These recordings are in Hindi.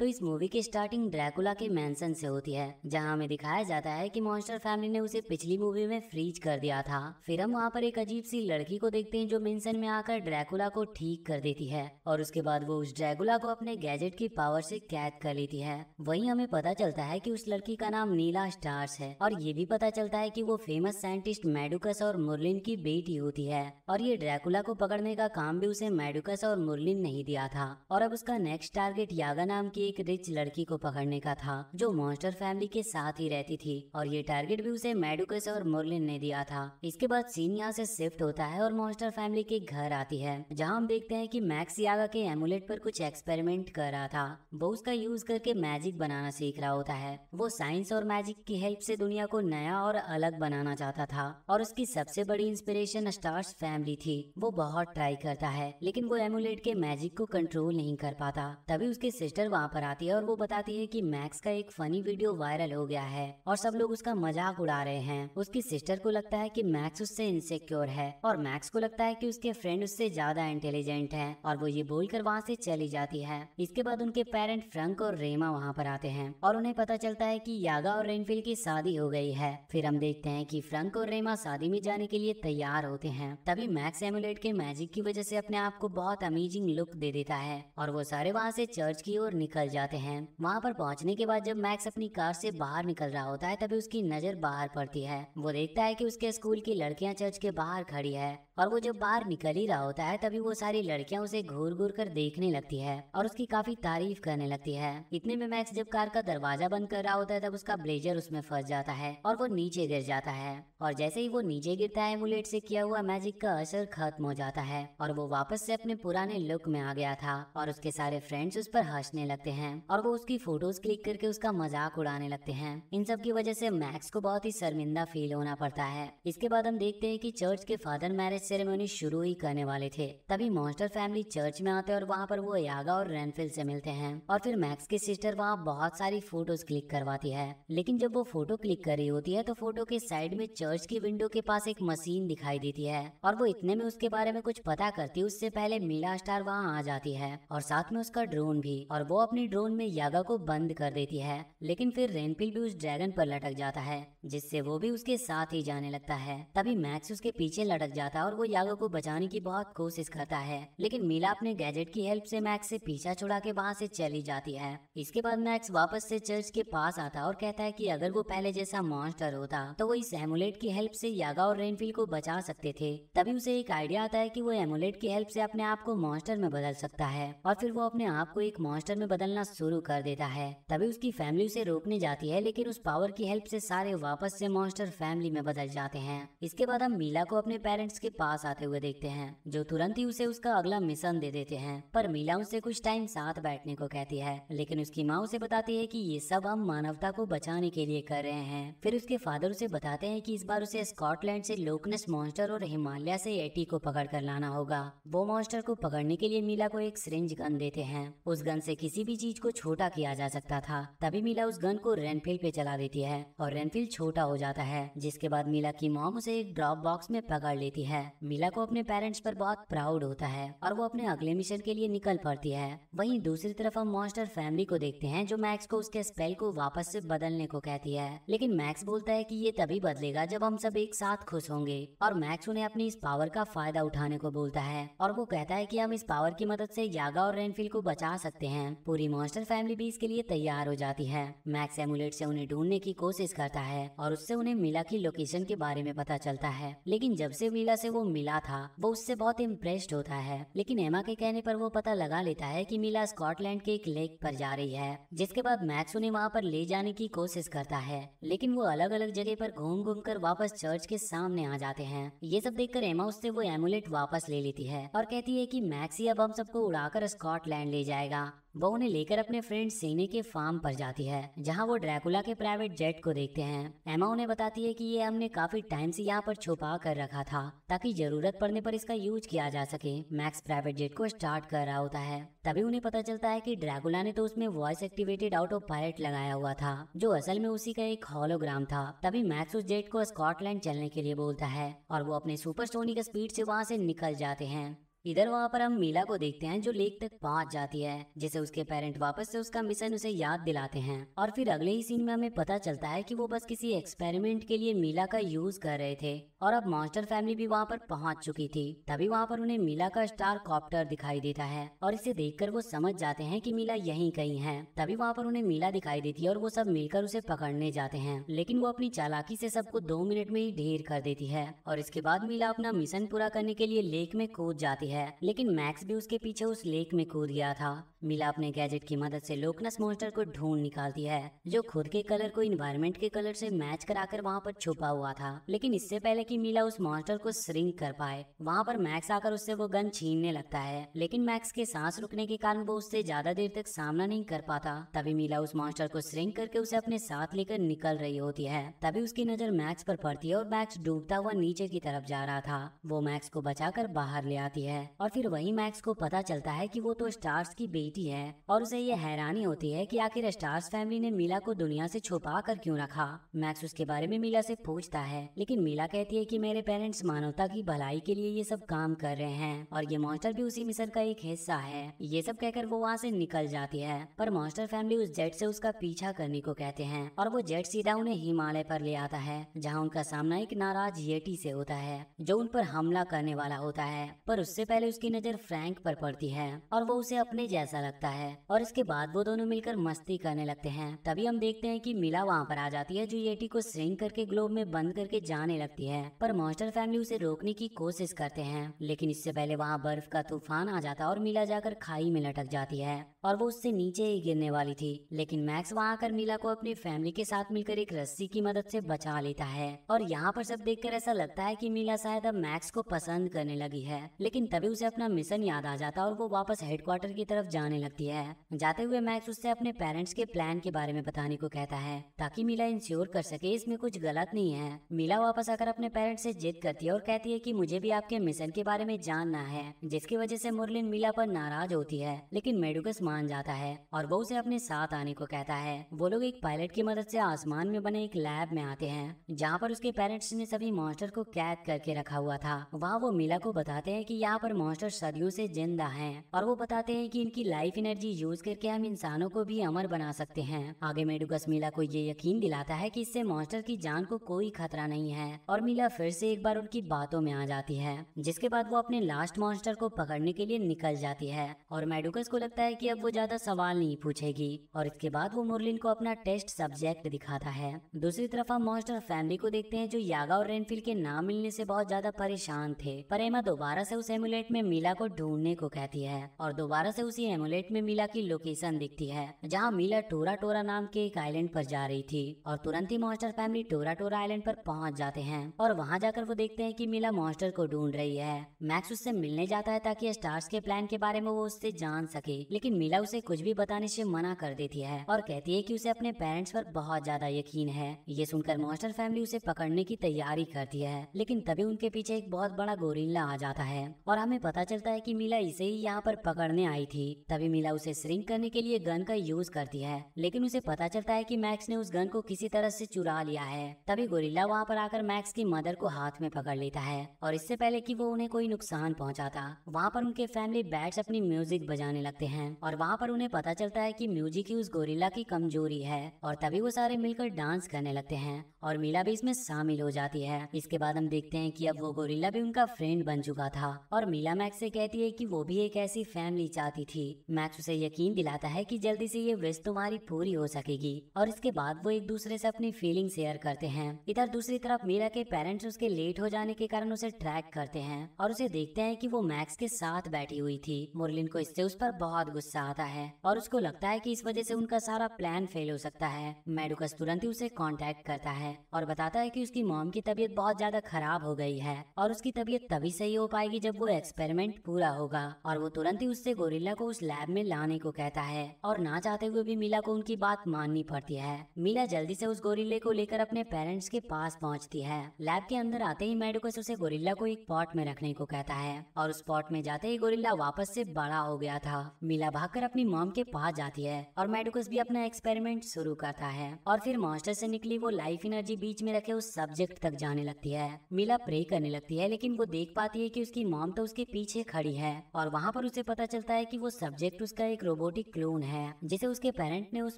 तो इस मूवी की स्टार्टिंग ड्रैकुला के मैंसन से होती है जहां हमें दिखाया जाता है कि मॉन्स्टर फैमिली ने उसे पिछली मूवी में फ्रीज कर दिया था फिर हम वहां पर एक अजीब सी लड़की को देखते हैं जो मेंशन में आकर ड्रैकुला को ठीक कर देती है और उसके बाद वो उस ड्रैकुला को अपने गैजेट की पावर से कैद कर लेती है वही हमें पता चलता है की उस लड़की का नाम नीला स्टार्स है और ये भी पता चलता है की वो फेमस साइंटिस्ट मेडुकस और मुरलिन की बेटी होती है और ये ड्रैकुला को पकड़ने का काम भी उसे मेडुकस और मुरलिन नहीं दिया था और अब उसका नेक्स्ट टारगेट यागा नाम की एक रिच लड़की को पकड़ने का था जो मॉन्स्टर फैमिली के साथ ही रहती थी और ये टारगेट भी उसे मेडुकस और मुरलिन ने दिया था इसके बाद सीन यहाँ से शिफ्ट होता है और मॉन्स्टर फैमिली के घर आती है जहाँ हम देखते हैं कि यागा के एमुलेट पर कुछ एक्सपेरिमेंट कर रहा था वो उसका यूज करके मैजिक बनाना सीख रहा होता है वो साइंस और मैजिक की हेल्प से दुनिया को नया और अलग बनाना चाहता था और उसकी सबसे बड़ी इंस्पिरेशन स्टार्स फैमिली थी वो बहुत ट्राई करता है लेकिन वो एमुलेट के मैजिक को कंट्रोल नहीं कर पाता तभी उसके सिस्टर वहाँ पर आती है और वो बताती है कि मैक्स का एक फनी वीडियो वायरल हो गया है और सब लोग उसका मजाक उड़ा रहे हैं उसकी सिस्टर को लगता है कि मैक्स उससे इनसेक्योर है और मैक्स को लगता है कि उसके फ्रेंड उससे ज्यादा इंटेलिजेंट है और वो ये बोलकर वहाँ से चली जाती है इसके बाद उनके पेरेंट फ्रंक और रेमा वहाँ पर आते हैं और उन्हें पता चलता है की यागा और रेनफिल की शादी हो गई है फिर हम देखते हैं की फ्रंक और रेमा शादी में जाने के लिए तैयार होते हैं तभी मैक्स एमुलेट के मैजिक की वजह से अपने आप को बहुत अमेजिंग लुक दे देता है और वो सारे वहाँ से चर्च की ओर निकल बच जाते हैं वहाँ पर पहुँचने के बाद जब मैक्स अपनी कार से बाहर निकल रहा होता है तभी उसकी नजर बाहर पड़ती है वो देखता है कि उसके स्कूल की लड़कियाँ चर्च के बाहर खड़ी है और वो जब बाहर निकल ही रहा होता है तभी वो सारी लड़कियां उसे घूर घूर कर देखने लगती है और उसकी काफी तारीफ करने लगती है इतने में मैक्स जब कार का दरवाजा बंद कर रहा होता है तब उसका ब्लेजर उसमें फंस जाता है और वो नीचे गिर जाता है और जैसे ही वो नीचे गिरता है एमुलेट से किया हुआ मैजिक का असर खत्म हो जाता है और वो वापस से अपने पुराने लुक में आ गया था और उसके सारे फ्रेंड्स उस पर हंसने लगते हैं और वो उसकी फोटोज क्लिक करके उसका मजाक उड़ाने लगते हैं इन सब की वजह से मैक्स को बहुत ही शर्मिंदा फील होना पड़ता है इसके बाद हम देखते हैं कि चर्च के फादर मैरिज सेरेमनी शुरू ही करने वाले थे तभी मॉन्स्टर फैमिली चर्च में आते और वहाँ पर वो यागा और रेनफिल से मिलते हैं और फिर मैक्स की सिस्टर वहाँ बहुत सारी फोटोज क्लिक करवाती है लेकिन जब वो फोटो क्लिक कर रही होती है तो फोटो के साइड में चर्च की विंडो के पास एक मशीन दिखाई देती है और वो इतने में उसके बारे में कुछ पता करती है उससे पहले मीला स्टार वहाँ आ जाती है और साथ में उसका ड्रोन भी और वो अपनी ड्रोन में यागा को बंद कर देती है लेकिन फिर रेनफिल भी उस ड्रैगन पर लटक जाता है जिससे वो भी उसके साथ ही जाने लगता है तभी मैक्स उसके पीछे लटक जाता है और वो यागो को बचाने की बहुत कोशिश करता है लेकिन मीला अपने गैजेट की हेल्प से मैक्स से पीछा छुड़ा के वहाँ से चली जाती है इसके बाद मैक्स वापस से चर्च के पास आता और कहता है कि अगर वो पहले जैसा मॉन्स्टर होता तो वो इस एमुलेट की हेल्प से यागा और रेनफील को बचा सकते थे तभी उसे एक आइडिया आता है की वो एमुलेट की हेल्प से अपने आप को मॉन्स्टर में बदल सकता है और फिर वो अपने आप को एक मॉन्स्टर में बदलना शुरू कर देता है तभी उसकी फैमिली उसे रोकने जाती है लेकिन उस पावर की हेल्प से सारे वापस से मॉन्स्टर फैमिली में बदल जाते हैं इसके बाद हम मीला को अपने पेरेंट्स के पास पास आते हुए देखते हैं जो तुरंत ही उसे उसका अगला मिशन दे देते हैं पर मीला उसे कुछ टाइम साथ बैठने को कहती है लेकिन उसकी माँ उसे बताती है की ये सब हम मानवता को बचाने के लिए कर रहे हैं फिर उसके फादर उसे बताते हैं की इस बार उसे स्कॉटलैंड से लोकनेस मॉन्स्टर और हिमालय से एटी को पकड़ कर लाना होगा वो मॉन्स्टर को पकड़ने के लिए मीला को एक सिरिंज गन देते हैं उस गन से किसी भी चीज को छोटा किया जा सकता था तभी मीला उस गन को रेनफील्ड पे चला देती है और रेनफील्ड छोटा हो जाता है जिसके बाद मीला की मॉम उसे एक ड्रॉप बॉक्स में पकड़ लेती है मिला को अपने पेरेंट्स पर बहुत प्राउड होता है और वो अपने अगले मिशन के लिए निकल पड़ती है वहीं दूसरी तरफ हम मॉन्स्टर फैमिली को देखते हैं जो मैक्स को उसके स्पेल को वापस से बदलने को कहती है लेकिन मैक्स बोलता है कि ये तभी बदलेगा जब हम सब एक साथ खुश होंगे और मैक्स उन्हें अपनी इस पावर का फायदा उठाने को बोलता है और वो कहता है की हम इस पावर की मदद ऐसी यागा और रेनफील्ड को बचा सकते हैं पूरी मॉन्स्टर फैमिली भी इसके लिए तैयार हो जाती है मैक्स एमुलेट से उन्हें ढूंढने की कोशिश करता है और उससे उन्हें मिला की लोकेशन के बारे में पता चलता है लेकिन जब से मिला से वो वो मिला था वो उससे बहुत इम्प्रेस्ड होता है लेकिन एमा के कहने पर वो पता लगा लेता है कि मिला स्कॉटलैंड के एक लेक पर जा रही है जिसके बाद मैक्स उन्हें वहाँ पर ले जाने की कोशिश करता है लेकिन वो अलग अलग जगह पर घूम घूम कर वापस चर्च के सामने आ जाते हैं ये सब देखकर एमा उससे वो एमुलेट वापस ले लेती है और कहती है की मैक्सी अब हम सबको उड़ाकर स्कॉटलैंड ले जाएगा वो उन्हें लेकर अपने फ्रेंड सीने के फार्म पर जाती है जहाँ वो ड्रैकुला के प्राइवेट जेट को देखते हैं एमा उन्हें बताती है कि ये हमने काफी टाइम से यहाँ पर छुपा कर रखा था ताकि जरूरत पड़ने पर इसका यूज किया जा सके मैक्स प्राइवेट जेट को स्टार्ट कर रहा होता है तभी उन्हें पता चलता है की ड्रैकुला ने तो उसमें voice activated autopilot लगाया हुआ था जो असल में उसी का एक हॉलोग्राम था तभी मैक्स उस जेट को स्कॉटलैंड चलने के लिए बोलता है और वो अपने सुपर सोनिक स्पीड से वहाँ से निकल जाते हैं इधर वहाँ पर हम मीला को देखते हैं जो लेक तक पहुँच जाती है जिसे उसके पेरेंट वापस से उसका मिशन उसे याद दिलाते हैं और फिर अगले ही सीन में हमें पता चलता है कि वो बस किसी एक्सपेरिमेंट के लिए मीला का यूज कर रहे थे और अब मॉन्स्टर फैमिली भी वहाँ पर पहुँच चुकी थी तभी वहाँ पर उन्हें मीला का स्टार कॉप्टर दिखाई देता है और इसे देख कर वो समझ जाते हैं की मीला यही कहीं है तभी वहाँ पर उन्हें मीला दिखाई देती है और वो सब मिलकर उसे पकड़ने जाते हैं लेकिन वो अपनी चालाकी से सबको दो मिनट में ही ढेर कर देती है और इसके बाद मीला अपना मिशन पूरा करने के लिए लेक में कूद जाती है है लेकिन मैक्स भी उसके पीछे उस लेक में कूद गया था मिला अपने गैजेट की मदद से लोकनस मोस्टर को ढूंढ निकालती है जो खुद के कलर को इन्वायरमेंट के कलर से मैच कराकर वहाँ पर छुपा हुआ था लेकिन इससे पहले कि मिला उस मॉन्स्टर को श्रिंक कर पाए वहाँ पर मैक्स आकर उससे वो गन छीनने लगता है लेकिन मैक्स के सांस रुकने के कारण वो उससे ज्यादा देर तक सामना नहीं कर पाता तभी मिला उस मॉन्स्टर को श्रिंक करके उसे अपने साथ लेकर निकल रही होती है तभी उसकी नजर मैक्स पर पड़ती है और मैक्स डूबता हुआ नीचे की तरफ जा रहा था वो मैक्स को बचाकर बाहर ले आती है और फिर वही मैक्स को पता चलता है की वो तो स्टार्स की बेटी बेटी है और उसे ये हैरानी होती है कि आखिर स्टार्स फैमिली ने मीला को दुनिया से छुपा कर क्यों रखा मैक्स उसके बारे में मीला से पूछता है लेकिन मीला कहती है कि मेरे पेरेंट्स मानवता की भलाई के लिए ये सब काम कर रहे हैं और ये मॉन्स्टर भी उसी मिशन का एक हिस्सा है ये सब कहकर वो वहाँ से निकल जाती है पर मॉन्स्टर फैमिली उस जेट से उसका पीछा करने को कहते हैं और वो जेट सीधा उन्हें हिमालय पर ले आता है जहाँ उनका सामना एक नाराज येटी से होता है जो उन पर हमला करने वाला होता है पर उससे पहले उसकी नजर फ्रैंक पर पड़ती है और वो उसे अपने जैसा ऐसा लगता है और इसके बाद वो दोनों मिलकर मस्ती करने लगते हैं तभी हम देखते हैं कि मिला वहाँ पर आ जाती है जो येटी को स्विंग करके ग्लोब में बंद करके जाने लगती है पर मॉस्टर फैमिली उसे रोकने की कोशिश करते हैं लेकिन इससे पहले वहाँ बर्फ का तूफान आ जाता और मिला जाकर खाई में लटक जाती है और वो उससे नीचे ही गिरने वाली थी लेकिन मैक्स वहाँ आकर मिला को अपनी फैमिली के साथ मिलकर एक रस्सी की मदद से बचा लेता है और यहाँ पर सब देखकर ऐसा लगता है कि मिला शायद अब मैक्स को पसंद करने लगी है लेकिन तभी उसे अपना मिशन याद आ जाता और वो वापस हेडक्वार्टर की तरफ जाने सुनाने लगती है जाते हुए मैक्स उससे अपने पेरेंट्स के प्लान के बारे में बताने को कहता है ताकि मीला इंश्योर कर सके इसमें कुछ गलत नहीं है मीला वापस आकर अपने पेरेंट्स से जिद करती है और कहती है कि मुझे भी आपके मिशन के बारे में जानना है जिसकी वजह से मुरलिन मीला पर नाराज होती है लेकिन मेडुकस मान जाता है और वो उसे अपने साथ आने को कहता है वो लोग एक पायलट की मदद से आसमान में बने एक लैब में आते हैं जहाँ पर उसके पेरेंट्स ने सभी मॉन्स्टर को कैद करके रखा हुआ था वहाँ वो मीला को बताते हैं की यहाँ पर मॉन्स्टर सदियों से जिंदा है और वो बताते हैं की इनकी लाइफ एनर्जी यूज करके हम इंसानों को भी अमर बना सकते हैं आगे मेडुकस मीला को ये यकीन दिलाता है कि इससे मॉन्स्टर की जान को कोई खतरा नहीं है और मीला फिर से एक बार उनकी बातों में आ जाती है जिसके बाद वो अपने लास्ट मॉन्स्टर को पकड़ने के लिए निकल जाती है और मेडुकस को लगता है की अब वो ज्यादा सवाल नहीं पूछेगी और इसके बाद वो मुरलिन को अपना टेस्ट सब्जेक्ट दिखाता है दूसरी तरफ हम मॉन्स्टर फैमिली को देखते हैं जो यागा और रेनफील के नाम मिलने से बहुत ज्यादा परेशान थे पर एमा दोबारा से उस एमुलेट में मीला को ढूंढने को कहती है और दोबारा से उसी एमुलेट सिमुलेट में मीला की लोकेशन दिखती है जहाँ मीला टोरा टोरा नाम के एक आइलैंड पर जा रही थी और तुरंत ही monster family Tora Tora island पर पहुंच जाते हैं और वहाँ जाकर वो देखते हैं की मीला मॉन्स्टर को ढूंढ रही है मैक्स उससे मिलने जाता है ताकि स्टार्स के प्लान के बारे में वो उससे जान सके लेकिन मीला उसे कुछ भी बताने से मना कर देती है और कहती है की उसे अपने पेरेंट्स पर बहुत ज्यादा यकीन है ये सुनकर मॉन्स्टर फैमिली उसे पकड़ने की तैयारी करती है लेकिन तभी उनके पीछे एक बहुत बड़ा गोरिल्ला आ जाता है और हमें पता चलता है की मीला इसे ही यहाँ पर पकड़ने आई थी तभी तभी मिला उसे श्रिंक करने के लिए गन का यूज करती है लेकिन उसे पता चलता है कि मैक्स ने उस गन को किसी तरह से चुरा लिया है तभी गोरिल्ला वहाँ पर आकर मैक्स की मदर को हाथ में पकड़ लेता है और इससे पहले की वो उन्हें कोई नुकसान पहुँचाता वहाँ पर उनके फैमिली बैट्स अपनी म्यूजिक बजाने लगते हैं और वहाँ पर उन्हें पता चलता है की म्यूजिक ही उस गोरिल्ला की कमजोरी है और तभी वो सारे मिलकर डांस करने लगते हैं और मीला भी इसमें शामिल हो जाती है इसके बाद हम देखते हैं की अब वो गोरिल्ला भी उनका फ्रेंड बन चुका था और मीला मैक्स से कहती है की वो भी एक ऐसी फैमिली चाहती थी मैक्स उसे यकीन दिलाता है कि जल्दी से ये विश तुम्हारी पूरी हो सकेगी और इसके बाद वो एक दूसरे से अपनी फीलिंग शेयर करते हैं इधर दूसरी तरफ मीरा के पेरेंट्स उसके लेट हो जाने के कारण उसे ट्रैक करते हैं और उसे देखते हैं कि वो मैक्स के साथ बैठी हुई थी मुरलिन को इससे उस पर बहुत गुस्सा आता है और उसको लगता है की इस वजह से उनका सारा प्लान फेल हो सकता है मेडुकस तुरंत ही उसे कॉन्टेक्ट करता है और बताता है की उसकी मॉम की तबीयत बहुत ज्यादा खराब हो गई है और उसकी तबीयत तभी सही हो पाएगी जब वो एक्सपेरिमेंट पूरा होगा और वो तुरंत ही उससे गोरिल्ला को उस लैब लैब में लाने को कहता है और ना चाहते हुए भी मीला को उनकी बात माननी पड़ती है मीला जल्दी से उस गोरिल्ले को लेकर अपने पेरेंट्स के पास पहुंचती है लैब के अंदर आते ही मेडिकस उसे गोरिल्ला को एक पॉट में रखने को कहता है और उस पॉट में जाते ही गोरिल्ला वापस से बड़ा हो गया था मीला भागकर अपनी मॉम के पास जाती है और मेडिकस भी अपना एक्सपेरिमेंट शुरू करता है और फिर मॉन्स्टर से निकली वो लाइफ एनर्जी बीच में रखे उस सब्जेक्ट तक जाने लगती है मीला प्रे करने लगती है लेकिन वो देख पाती है की उसकी मॉम तो उसके पीछे खड़ी है और वहाँ पर उसे पता चलता है की वो सब्जेक्ट प्रोजेक्ट उसका एक रोबोटिक क्लोन है जिसे उसके पेरेंट ने उस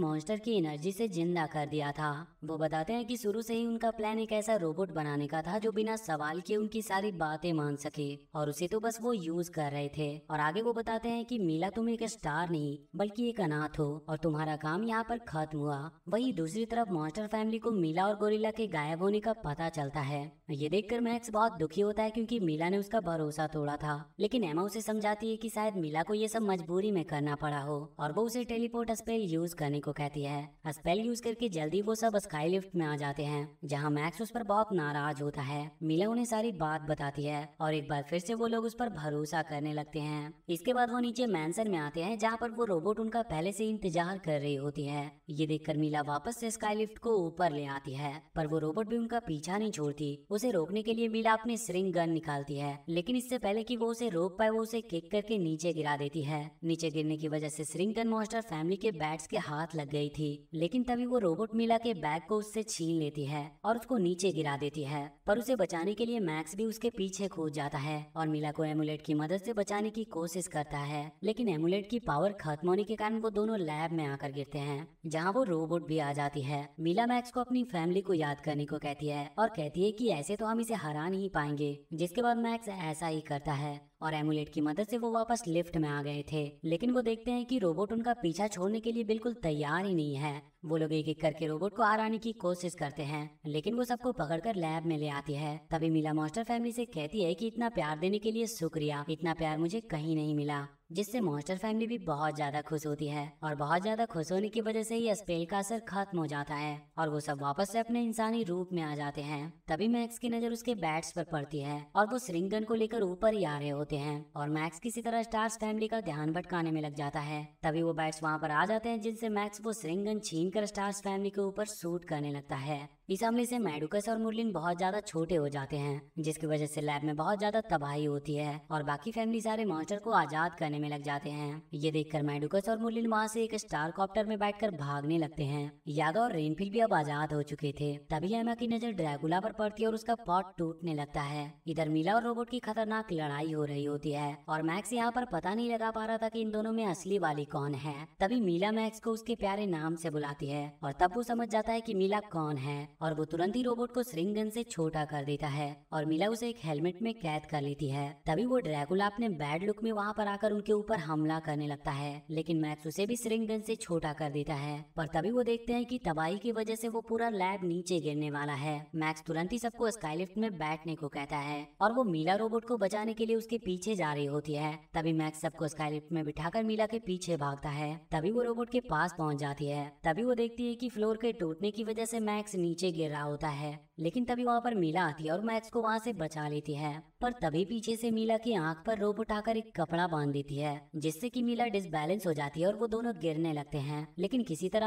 मॉन्स्टर की एनर्जी से जिंदा कर दिया था वो बताते हैं कि शुरू से ही उनका प्लान एक ऐसा रोबोट बनाने का था जो बिना सवाल के उनकी सारी बातें मान सके और उसे तो बस वो यूज कर रहे थे और आगे वो बताते हैं की मीला तुम एक स्टार नहीं बल्कि एक अनाथ हो और तुम्हारा काम यहाँ पर खत्म हुआ वही दूसरी तरफ मॉन्स्टर फैमिली को मीला और गोरिल्ला के गायब होने का पता चलता है ये देखकर मैक्स बहुत दुखी होता है क्योंकि मीला ने उसका भरोसा तोड़ा था लेकिन एमा उसे समझाती है कि शायद मीला को ये सब मजबूरी में करना पड़ा हो और वो उसे टेलीपोर्ट स्पेल यूज करने को कहती है स्पेल यूज करके जल्दी वो सब स्काई लिफ्ट में आ जाते हैं जहाँ मैक्स उस पर बहुत नाराज होता है मिला उन्हें सारी बात बताती है और एक बार फिर से वो लोग उस पर भरोसा करने लगते हैं इसके बाद वो नीचे मैंसन में आते हैं जहाँ पर वो रोबोट उनका पहले से इंतजार कर रही होती है ये देखकर मीला वापस से स्काई लिफ्ट को ऊपर ले आती है पर वो रोबोट भी उनका पीछा नहीं छोड़ती उसे रोकने के लिए मीला अपने स्रिंग गन निकालती है लेकिन इससे पहले की वो उसे रोक पाए वो उसे किक करके नीचे गिरा देती है नीचे गिरने की वजह से श्रिंगटन मॉन्स्टर फैमिली के बैट्स के हाथ लग गई थी लेकिन तभी वो रोबोट मिला के बैग को उससे छीन लेती है और उसको नीचे गिरा देती है पर उसे बचाने के लिए मैक्स भी उसके पीछे कूद जाता है और मिला को एमुलेट की मदद से बचाने की कोशिश करता है लेकिन एमुलेट की पावर खत्म होने के कारण वो दोनों लैब में आकर गिरते हैं जहाँ वो रोबोट भी आ जाती है मिला मैक्स को अपनी फैमिली को याद करने को कहती है और कहती है की ऐसे तो हम इसे हरा नहीं पाएंगे जिसके बाद मैक्स ऐसा ही करता है और एमुलेट की मदद से वो वापस लिफ्ट में आ गए थे लेकिन वो देखते हैं कि रोबोट उनका पीछा छोड़ने के लिए बिल्कुल तैयार ही नहीं है वो लोग एक एक करके रोबोट को हराने की कोशिश करते हैं लेकिन वो सबको पकड़कर लैब में ले आती है तभी मीला मॉस्टर फैमिली से कहती है कि इतना प्यार देने के लिए शुक्रिया इतना प्यार मुझे कहीं नहीं मिला जिससे मॉस्टर फैमिली भी बहुत ज्यादा खुश होती है और बहुत ज्यादा खुश होने की वजह से ही स्पेल का असर खत्म हो जाता है और वो सब वापस से अपने इंसानी रूप में आ जाते हैं तभी मैक्स की नजर उसके बैट्स पर पड़ती है और वो श्रिंगन को लेकर ऊपर ही आ रहे होते हैं और मैक्स किसी तरह स्टार्स फैमिली का ध्यान भटकाने में लग जाता है तभी वो बैट्स वहाँ पर आ जाते हैं जिनसे मैक्स वो श्रिंगन छीन सुनकर स्टार्स फैमिली के ऊपर सूट करने लगता है इस हमले से मैडुकस और मुरलिन बहुत ज्यादा छोटे हो जाते हैं जिसकी वजह से लैब में बहुत ज्यादा तबाही होती है और बाकी फैमिली सारे मॉन्स्टर को आजाद करने में लग जाते हैं ये देखकर मैडुकस और मुरलिन वहाँ से एक स्टार कॉप्टर में बैठकर भागने लगते हैं यादव और रेनफील्ड भी अब आजाद हो चुके थे तभी एमा की नजर ड्रैगुला पर पड़ती है और उसका पॉट टूटने लगता है इधर मीला और रोबोट की खतरनाक लड़ाई हो रही होती है और मैक्स यहाँ पर पता नहीं लगा पा रहा था की इन दोनों में असली वाली कौन है तभी मीला मैक्स को उसके प्यारे नाम से बुलाती है और तब वो समझ जाता है की मीला कौन है और वो तुरंत ही रोबोट को स्रिंग गन से छोटा कर देता है और मिला उसे एक हेलमेट में कैद कर लेती है तभी वो ड्रैकुला अपने बैड लुक में वहाँ पर आकर उनके ऊपर हमला करने लगता है लेकिन मैक्स उसे भी स्रिंग गन से छोटा कर देता है पर तभी वो देखते हैं की तबाही की वजह से वो पूरा लैब नीचे गिरने वाला है मैक्स तुरंत ही सबको स्काईलिफ्ट में बैठने को कहता है और वो मीला रोबोट को बचाने के लिए उसके पीछे जा रही होती है तभी मैक्स सबको स्काईलिफ्ट में बिठाकर मीला के पीछे भागता है तभी वो रोबोट के पास पहुंच जाती है तभी वो देखती है कि फ्लोर के टूटने की वजह से मैक्स नीचे नीचे गिर रहा होता है लेकिन तभी वहाँ पर मीला आती है और मैक्स को वहाँ से बचा लेती है पर तभी पीछे से मीला की आंख पर रोप उठाकर एक कपड़ा बांध देती है जिससे कि मीला डिसबैलेंस हो जाती है और वो दोनों गिरने लगते हैं लेकिन किसी तरह